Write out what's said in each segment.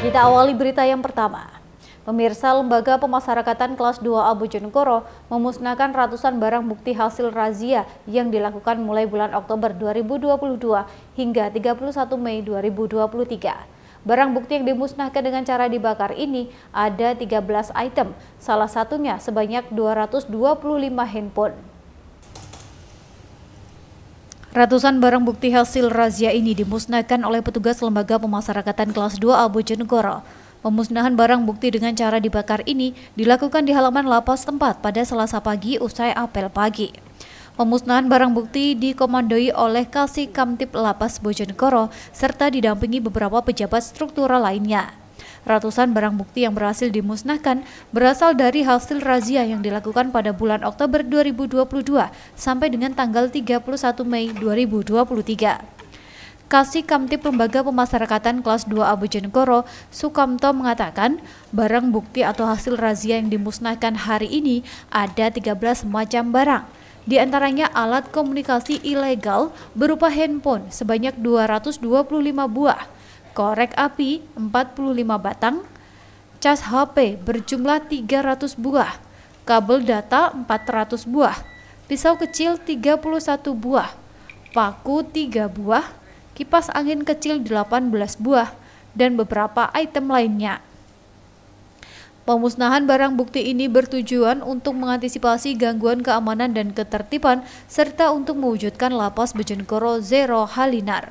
Kita awali berita yang pertama. Pemirsa Lembaga Pemasarakatan Kelas 2 Abu Jenkoro memusnahkan ratusan barang bukti hasil razia yang dilakukan mulai bulan Oktober 2022 hingga 31 Mei 2023. Barang bukti yang dimusnahkan dengan cara dibakar ini ada 13 item, salah satunya sebanyak 225 handphone. Ratusan barang bukti hasil razia ini dimusnahkan oleh petugas Lembaga Pemasyarakatan Kelas 2 Abu Jenggoro. Pemusnahan barang bukti dengan cara dibakar ini dilakukan di halaman lapas tempat pada selasa pagi usai apel pagi. Pemusnahan barang bukti dikomandoi oleh Kasih Kamtip Lapas Bojonegoro serta didampingi beberapa pejabat struktural lainnya. Ratusan barang bukti yang berhasil dimusnahkan berasal dari hasil razia yang dilakukan pada bulan Oktober 2022 sampai dengan tanggal 31 Mei 2023. Kasih Kamtip Lembaga Pemasyarakatan kelas 2 Abu Jenkoro, Sukamto mengatakan, barang bukti atau hasil razia yang dimusnahkan hari ini ada 13 macam barang. Di antaranya alat komunikasi ilegal berupa handphone sebanyak 225 buah, korek api 45 batang, cas HP berjumlah 300 buah, kabel data 400 buah, pisau kecil 31 buah, paku 3 buah, kipas angin kecil 18 buah, dan beberapa item lainnya. Pemusnahan barang bukti ini bertujuan untuk mengantisipasi gangguan keamanan dan ketertiban serta untuk mewujudkan lapas Bojonegoro Zero Halinar.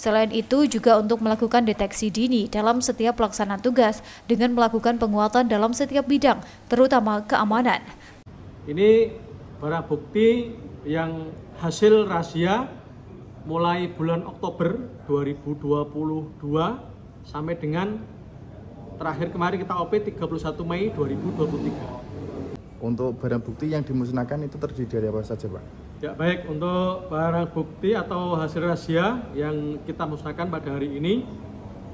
Selain itu juga untuk melakukan deteksi dini dalam setiap pelaksanaan tugas dengan melakukan penguatan dalam setiap bidang, terutama keamanan. Ini barang bukti yang hasil rahasia mulai bulan Oktober 2022 sampai dengan terakhir kemarin kita OP 31 Mei 2023. Untuk barang bukti yang dimusnahkan itu terdiri dari apa saja, Pak? Ya, baik. Untuk barang bukti atau hasil rahasia yang kita musnahkan pada hari ini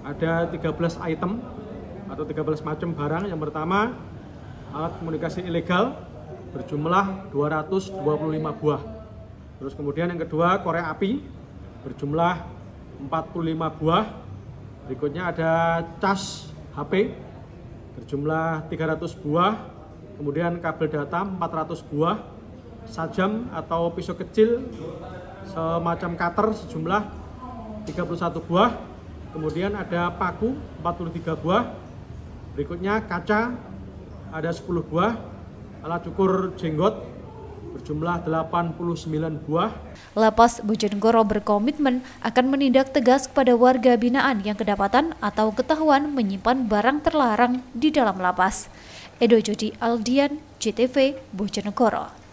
ada 13 item atau 13 macam barang. Yang pertama, alat komunikasi ilegal berjumlah 225 buah. Terus kemudian yang kedua, korek api berjumlah 45 buah. Berikutnya ada cas HP berjumlah 300 buah kemudian kabel data 400 buah sajam atau pisau kecil semacam cutter sejumlah 31 buah kemudian ada paku 43 buah berikutnya kaca ada 10 buah alat cukur jenggot berjumlah 89 buah. Lapas Bojonegoro berkomitmen akan menindak tegas kepada warga binaan yang kedapatan atau ketahuan menyimpan barang terlarang di dalam lapas. Edo Jodi Aldian, JTV, Bojonegoro.